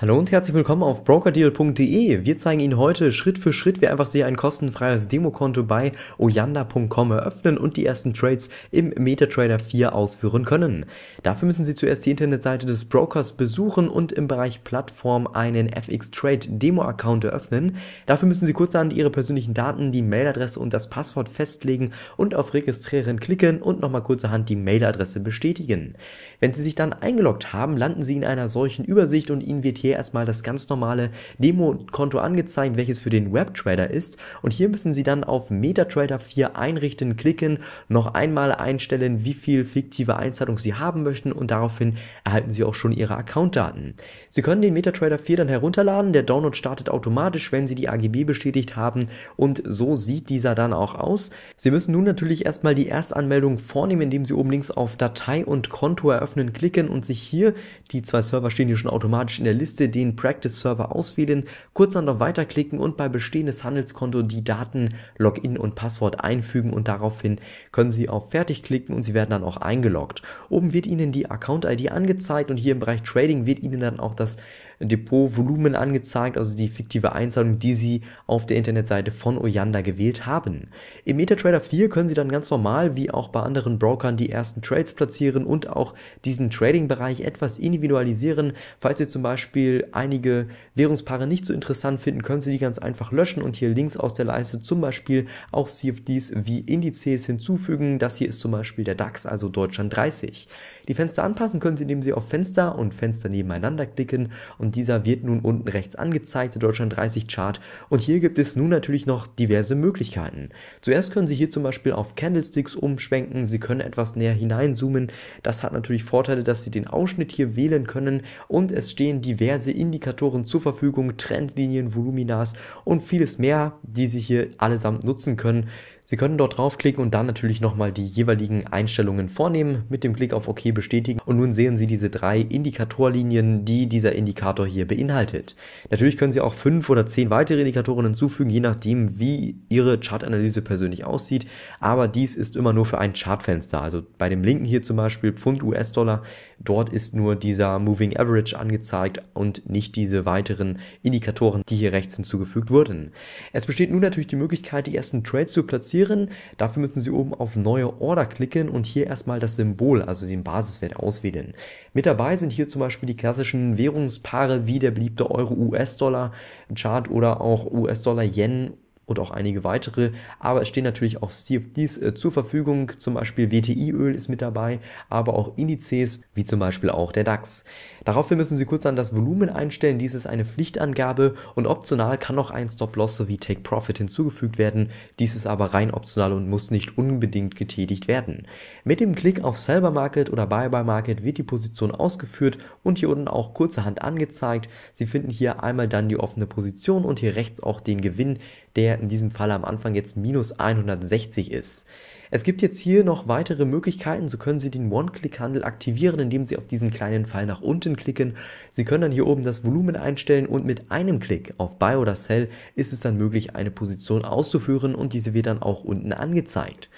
Hallo und herzlich willkommen auf brokerdeal.de. Wir zeigen Ihnen heute Schritt für Schritt, wie einfach Sie ein kostenfreies Demokonto bei oyanda.com eröffnen und die ersten Trades im MetaTrader 4 ausführen können. Dafür müssen Sie zuerst die Internetseite des Brokers besuchen und im Bereich Plattform einen FX Trade Demo Account eröffnen. Dafür müssen Sie kurzerhand Ihre persönlichen Daten, die Mailadresse und das Passwort festlegen und auf Registrieren klicken und nochmal kurzerhand die Mailadresse bestätigen. Wenn Sie sich dann eingeloggt haben, landen Sie in einer solchen Übersicht und Ihnen wird hier hier erstmal das ganz normale Demo-Konto angezeigt, welches für den Webtrader ist. Und hier müssen Sie dann auf MetaTrader 4 einrichten, klicken, noch einmal einstellen, wie viel fiktive Einzahlung Sie haben möchten und daraufhin erhalten Sie auch schon Ihre Accountdaten. Sie können den MetaTrader 4 dann herunterladen. Der Download startet automatisch, wenn Sie die AGB bestätigt haben und so sieht dieser dann auch aus. Sie müssen nun natürlich erstmal die Erstanmeldung vornehmen, indem Sie oben links auf Datei und Konto eröffnen klicken und sich hier, die zwei Server stehen hier schon automatisch in der Liste, Dienste den Practice Server auswählen, kurz dann noch weiterklicken und bei bestehendes Handelskonto die Daten Login und Passwort einfügen und daraufhin können Sie auf Fertig klicken und Sie werden dann auch eingeloggt. Oben wird Ihnen die Account-ID angezeigt und hier im Bereich Trading wird Ihnen dann auch das Depotvolumen angezeigt, also die fiktive Einzahlung, die Sie auf der Internetseite von Oyanda gewählt haben. Im MetaTrader 4 können Sie dann ganz normal, wie auch bei anderen Brokern, die ersten Trades platzieren und auch diesen Trading-Bereich etwas individualisieren. Falls Sie zum Beispiel Beispiel einige Währungspaare nicht so interessant finden, können Sie die ganz einfach löschen und hier links aus der Leiste zum Beispiel auch CFDs wie Indizes hinzufügen. Das hier ist zum Beispiel der DAX, also Deutschland 30. Die Fenster anpassen können Sie, indem Sie auf Fenster und Fenster nebeneinander klicken und dieser wird nun unten rechts angezeigt, der Deutschland 30 Chart und hier gibt es nun natürlich noch diverse Möglichkeiten. Zuerst können Sie hier zum Beispiel auf Candlesticks umschwenken, Sie können etwas näher hineinzoomen, das hat natürlich Vorteile, dass Sie den Ausschnitt hier wählen können und es stehen diverse Indikatoren zur Verfügung, Trendlinien, Voluminas und vieles mehr, die Sie hier allesamt nutzen können. Sie können dort draufklicken und dann natürlich nochmal die jeweiligen Einstellungen vornehmen, mit dem Klick auf OK bestätigen und nun sehen Sie diese drei Indikatorlinien, die dieser Indikator hier beinhaltet. Natürlich können Sie auch fünf oder zehn weitere Indikatoren hinzufügen, je nachdem wie Ihre Chartanalyse persönlich aussieht, aber dies ist immer nur für ein Chartfenster. Also bei dem linken hier zum Beispiel Pfund US-Dollar, dort ist nur dieser Moving Average angezeigt und nicht diese weiteren Indikatoren, die hier rechts hinzugefügt wurden. Es besteht nun natürlich die Möglichkeit, die ersten Trades zu platzieren, markieren. Dafür müssen Sie oben auf Neue Order klicken und hier erstmal das Symbol, also den Basiswert auswählen. Mit dabei sind hier zum Beispiel die klassischen Währungspaare wie der beliebte Euro-US-Dollar-Chart oder auch US-Dollar-Yen und auch einige weitere. Aber es stehen natürlich auch CFDs äh, zur Verfügung, zum Beispiel WTI-Öl ist mit dabei, aber auch Indizes, wie zum Beispiel auch der DAX. Daraufhin müssen Sie kurz an das Volumen einstellen, dies ist eine Pflichtangabe und optional kann noch ein Stop-Loss sowie Take-Profit hinzugefügt werden, dies ist aber rein optional und muss nicht unbedingt getätigt werden. Mit dem Klick auf Selber Market oder Buy Buy Market wird die Position ausgeführt und hier unten auch kurzerhand angezeigt. Sie finden hier einmal dann die offene Position und hier rechts auch den Gewinn, der in diesem Fall am Anfang jetzt minus 160 ist. Es gibt jetzt hier noch weitere Möglichkeiten. So können Sie den One-Click-Handel aktivieren, indem Sie auf diesen kleinen Pfeil nach unten klicken. Sie können dann hier oben das Volumen einstellen und mit einem Klick auf Buy oder Sell ist es dann möglich, eine Position auszuführen und diese wird dann auch unten angezeigt.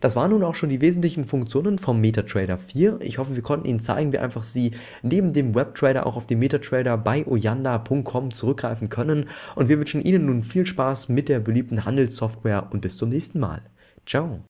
Das waren nun auch schon die wesentlichen Funktionen vom MetaTrader 4. Ich hoffe, wir konnten Ihnen zeigen, wie einfach Sie neben dem WebTrader auch auf den MetaTrader bei oyanda.com zurückgreifen können. Und wir wünschen Ihnen nun viel Spaß mit der beliebten Handelssoftware und bis zum nächsten Mal. Ciao.